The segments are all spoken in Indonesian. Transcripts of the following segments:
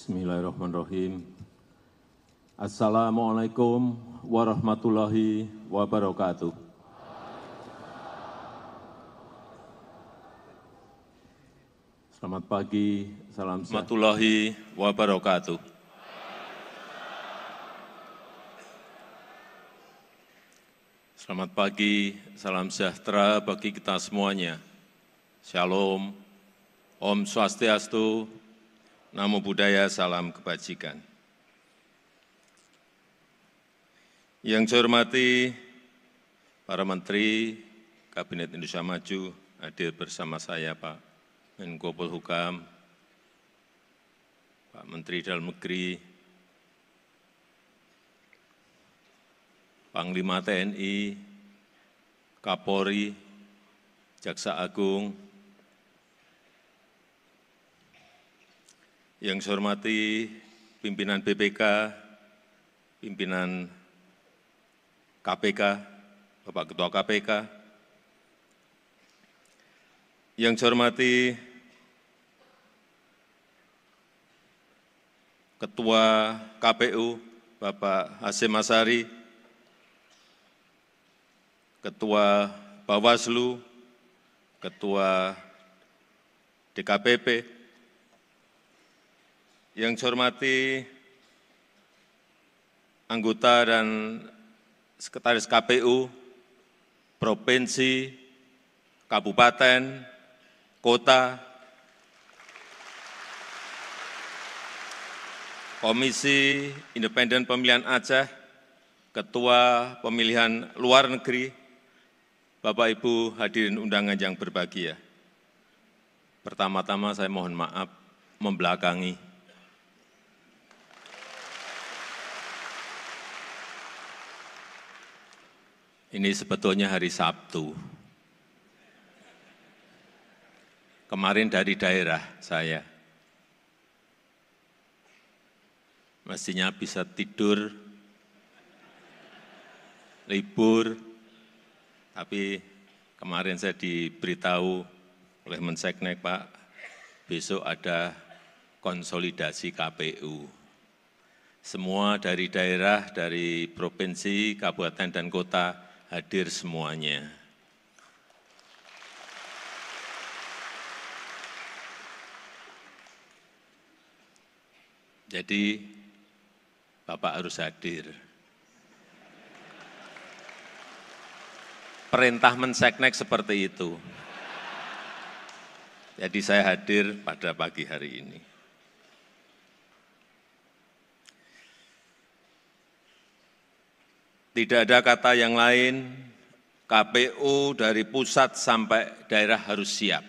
Bismillahirrahmanirrahim. Assalamualaikum warahmatullahi wabarakatuh. Selamat pagi, salam sejahtera. Warahmatullahi wabarakatuh. Selamat pagi, salam sejahtera bagi kita semuanya. Shalom, Om Swastiastu, Namo Buddhaya, salam kebajikan. Yang saya hormati para Menteri Kabinet Indonesia Maju, hadir bersama saya Pak Menko Polhukam, Pak Menteri Dalam Negeri, Panglima TNI, Kapolri, Jaksa Agung, yang saya hormati pimpinan BPK, pimpinan KPK, Bapak Ketua KPK, yang saya hormati Ketua KPU, Bapak Hasim Asari, Ketua Bawaslu, Ketua DKPP, yang saya hormati anggota dan Sekretaris KPU, Provinsi, Kabupaten, Kota, Komisi Independen Pemilihan Aceh, Ketua Pemilihan Luar Negeri, Bapak Ibu hadirin undangan yang berbahagia. Pertama-tama saya mohon maaf membelakangi Ini sebetulnya hari Sabtu. Kemarin dari daerah saya. Mestinya bisa tidur, libur, tapi kemarin saya diberitahu oleh Menseknek, Pak, besok ada konsolidasi KPU. Semua dari daerah, dari provinsi, kabupaten, dan kota hadir semuanya. Jadi, Bapak harus hadir. Perintah menseknek seperti itu. Jadi saya hadir pada pagi hari ini. tidak ada kata yang lain, KPU dari pusat sampai daerah harus siap.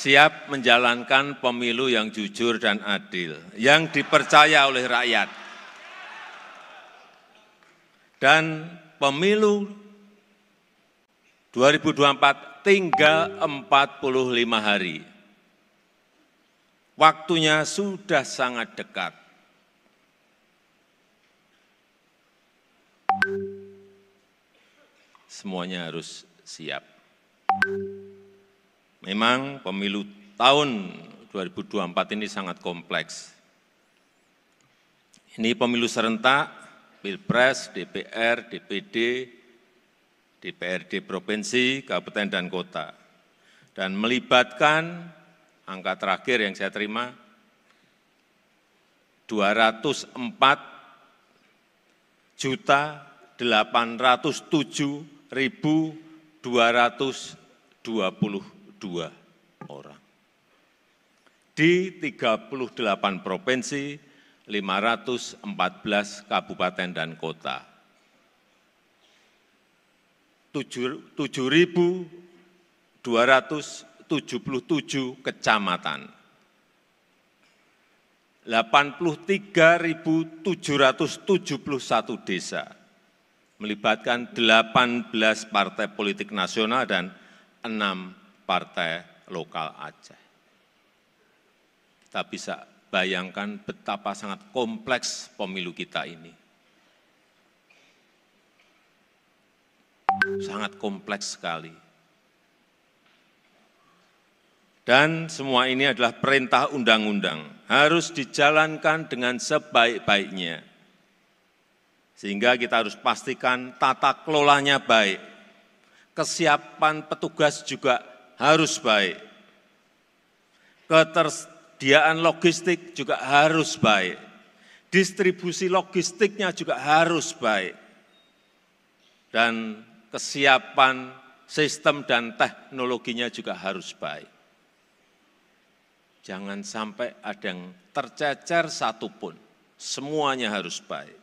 siap menjalankan pemilu yang jujur dan adil, yang dipercaya oleh rakyat. Dan pemilu 2024 tinggal 45 hari. Waktunya sudah sangat dekat. Semuanya harus siap. Memang pemilu tahun 2024 ini sangat kompleks. Ini pemilu serentak, Pilpres, DPR, DPD, DPRD Provinsi, Kabupaten dan Kota, dan melibatkan angka terakhir yang saya terima, 204 juta 807.222 orang di 38 provinsi 514 kabupaten dan kota 7.200 77 kecamatan, 83.771 desa, melibatkan 18 partai politik nasional dan 6 partai lokal Aceh. Kita bisa bayangkan betapa sangat kompleks pemilu kita ini. Sangat kompleks sekali. Dan semua ini adalah perintah undang-undang, harus dijalankan dengan sebaik-baiknya. Sehingga kita harus pastikan tata kelolanya baik, kesiapan petugas juga harus baik, ketersediaan logistik juga harus baik, distribusi logistiknya juga harus baik, dan kesiapan sistem dan teknologinya juga harus baik. Jangan sampai ada yang tercecer satupun. Semuanya harus baik.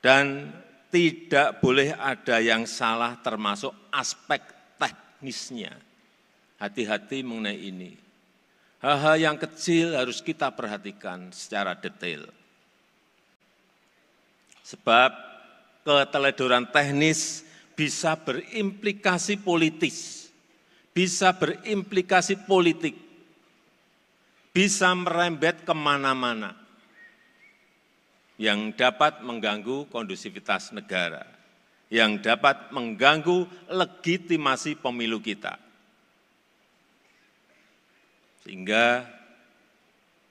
Dan tidak boleh ada yang salah termasuk aspek teknisnya. Hati-hati mengenai ini. Hal-hal yang kecil harus kita perhatikan secara detail. Sebab keteledoran teknis bisa berimplikasi politis bisa berimplikasi politik, bisa merembet kemana-mana, yang dapat mengganggu kondusivitas negara, yang dapat mengganggu legitimasi pemilu kita. Sehingga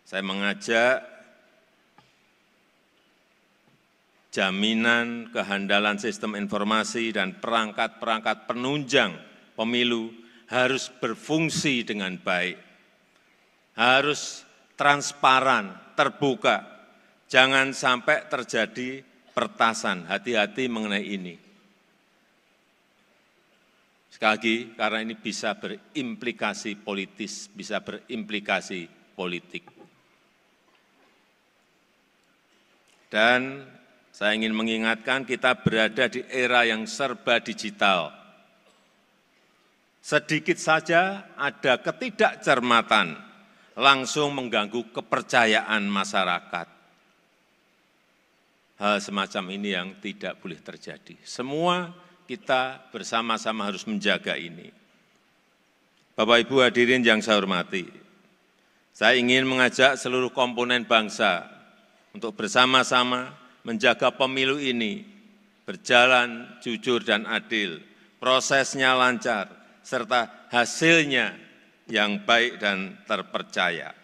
saya mengajak jaminan kehandalan sistem informasi dan perangkat-perangkat penunjang pemilu harus berfungsi dengan baik, harus transparan, terbuka. Jangan sampai terjadi pertasan. Hati-hati mengenai ini. Sekali lagi, karena ini bisa berimplikasi politis, bisa berimplikasi politik. Dan saya ingin mengingatkan kita berada di era yang serba digital sedikit saja ada ketidakcermatan langsung mengganggu kepercayaan masyarakat. Hal semacam ini yang tidak boleh terjadi. Semua kita bersama-sama harus menjaga ini. Bapak Ibu hadirin yang saya hormati, saya ingin mengajak seluruh komponen bangsa untuk bersama-sama menjaga pemilu ini berjalan jujur dan adil, prosesnya lancar, serta hasilnya yang baik dan terpercaya.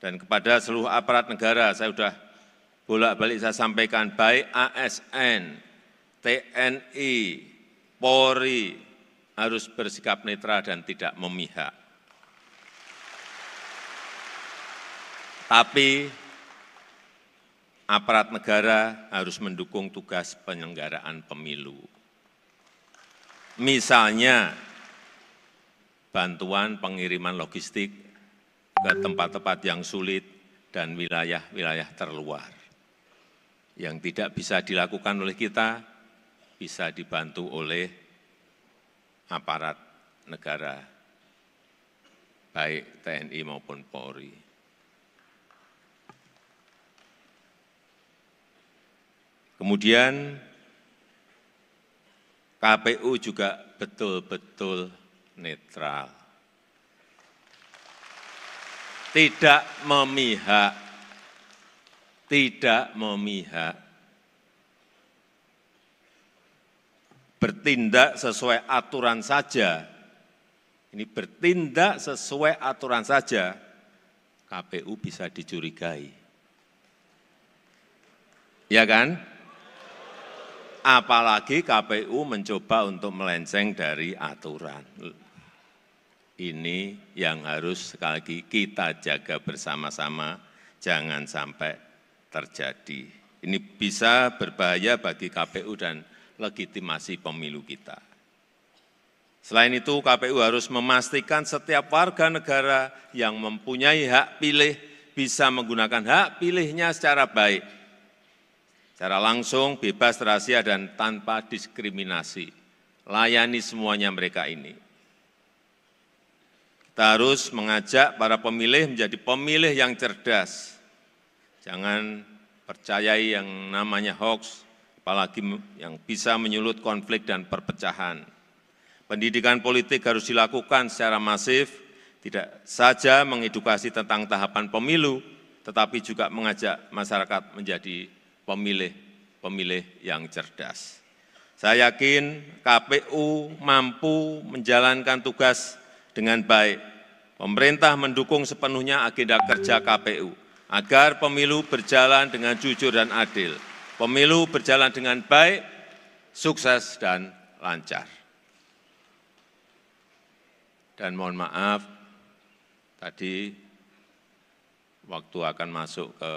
Dan kepada seluruh aparat negara, saya sudah bolak-balik saya sampaikan, baik ASN, TNI, Polri, harus bersikap netral dan tidak memihak. Tapi aparat negara harus mendukung tugas penyelenggaraan pemilu. Misalnya, bantuan pengiriman logistik ke tempat tempat yang sulit dan wilayah-wilayah terluar. Yang tidak bisa dilakukan oleh kita, bisa dibantu oleh aparat negara, baik TNI maupun Polri. Kemudian KPU juga betul-betul netral. Tidak memihak, tidak memihak. Bertindak sesuai aturan saja. Ini bertindak sesuai aturan saja, KPU bisa dicurigai. Ya kan? apalagi KPU mencoba untuk melenceng dari aturan ini yang harus sekali lagi kita jaga bersama-sama, jangan sampai terjadi. Ini bisa berbahaya bagi KPU dan legitimasi pemilu kita. Selain itu, KPU harus memastikan setiap warga negara yang mempunyai hak pilih bisa menggunakan hak pilihnya secara baik, secara langsung, bebas, rahasia, dan tanpa diskriminasi. Layani semuanya mereka ini. Kita harus mengajak para pemilih menjadi pemilih yang cerdas. Jangan percayai yang namanya hoax, apalagi yang bisa menyulut konflik dan perpecahan. Pendidikan politik harus dilakukan secara masif, tidak saja mengedukasi tentang tahapan pemilu, tetapi juga mengajak masyarakat menjadi pemilih-pemilih yang cerdas. Saya yakin KPU mampu menjalankan tugas dengan baik pemerintah mendukung sepenuhnya agenda kerja KPU agar pemilu berjalan dengan jujur dan adil, pemilu berjalan dengan baik, sukses, dan lancar. Dan mohon maaf, tadi waktu akan masuk ke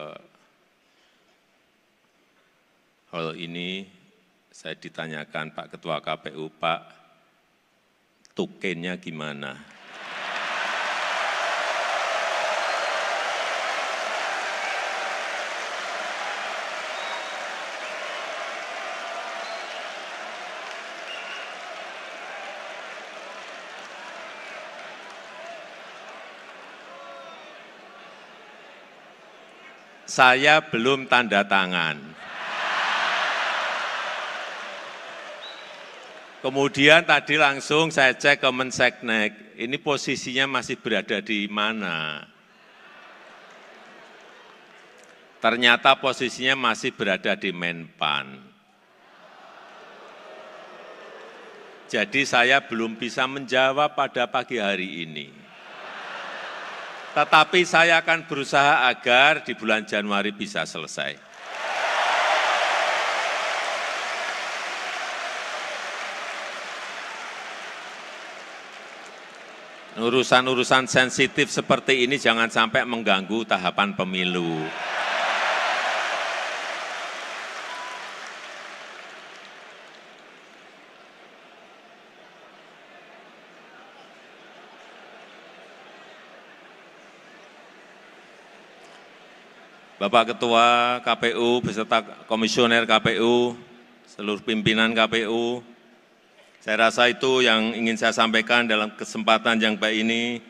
hal ini, saya ditanyakan Pak Ketua KPU, Pak, tukennya gimana? saya belum tanda tangan. Kemudian tadi langsung saya cek ke Menseknek, ini posisinya masih berada di mana? Ternyata posisinya masih berada di Menpan. Jadi saya belum bisa menjawab pada pagi hari ini tetapi saya akan berusaha agar di bulan Januari bisa selesai. Urusan-urusan sensitif seperti ini jangan sampai mengganggu tahapan pemilu. Bapak Ketua KPU beserta Komisioner KPU, seluruh pimpinan KPU, saya rasa itu yang ingin saya sampaikan dalam kesempatan yang baik ini.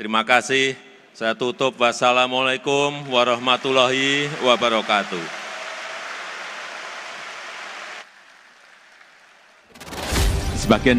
Terima kasih. Saya tutup. Wassalamualaikum warahmatullahi wabarakatuh. Sebagian